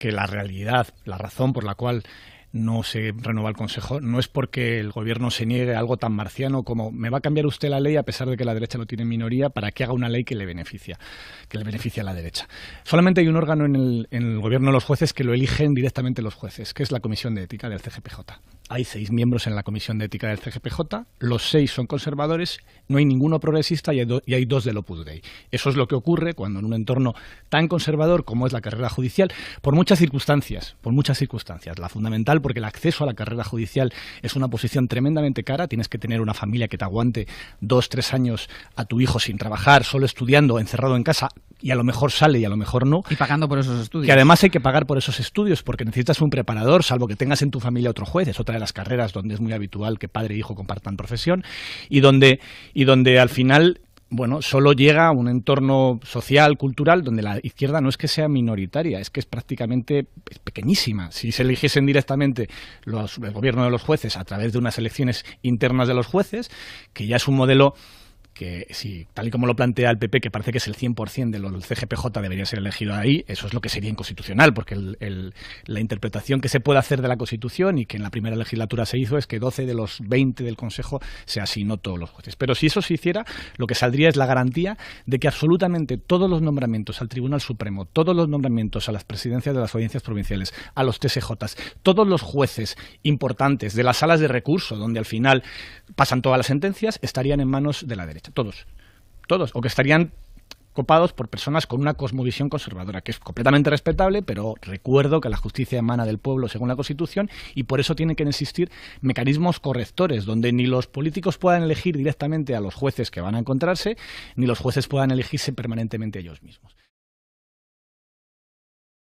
que la realidad, la razón por la cual no se renueva el Consejo, no es porque el gobierno se niegue a algo tan marciano como me va a cambiar usted la ley a pesar de que la derecha lo tiene en minoría para que haga una ley que le beneficia, que le beneficia a la derecha. Solamente hay un órgano en el, en el gobierno de los jueces que lo eligen directamente los jueces, que es la Comisión de Ética del CGPJ. Hay seis miembros en la Comisión de Ética del CGPJ, los seis son conservadores, no hay ninguno progresista y hay, dos de lo Eso es lo que ocurre cuando en un entorno tan conservador como es la carrera judicial, por muchas circunstancias, por muchas circunstancias. La fundamental porque el acceso a la carrera judicial es una posición tremendamente cara, tienes que tener una familia que te aguante dos, tres años a tu hijo sin trabajar, solo estudiando, encerrado en casa, y a lo mejor sale y a lo mejor no. Y pagando por esos estudios. Que además hay que pagar por esos estudios porque necesitas un preparador, salvo que tengas en tu familia otro juez. Es otra de las carreras donde es muy habitual que padre e hijo compartan profesión y donde, y donde al final bueno, solo llega a un entorno social, cultural, donde la izquierda no es que sea minoritaria, es que es prácticamente pequeñísima. Si se eligiesen directamente los, el gobierno de los jueces a través de unas elecciones internas de los jueces, que ya es un modelo que si tal y como lo plantea el PP, que parece que es el 100% del CGPJ debería ser elegido ahí, eso es lo que sería inconstitucional, porque la interpretación que se puede hacer de la Constitución y que en la primera legislatura se hizo es que 12 de los 20 del Consejo se asignó todos los jueces. Pero si eso se hiciera, lo que saldría es la garantía de que absolutamente todos los nombramientos al Tribunal Supremo, todos los nombramientos a las presidencias de las audiencias provinciales, a los TSJ, todos los jueces importantes de las salas de recurso, donde al final pasan todas las sentencias, estarían en manos de la derecha todos, todos, o que estarían copados por personas con una cosmovisión conservadora, que es completamente respetable, pero recuerdo que la justicia emana del pueblo según la Constitución y por eso tienen que existir mecanismos correctores, donde ni los políticos puedan elegir directamente a los jueces que van a encontrarse, ni los jueces puedan elegirse permanentemente ellos mismos.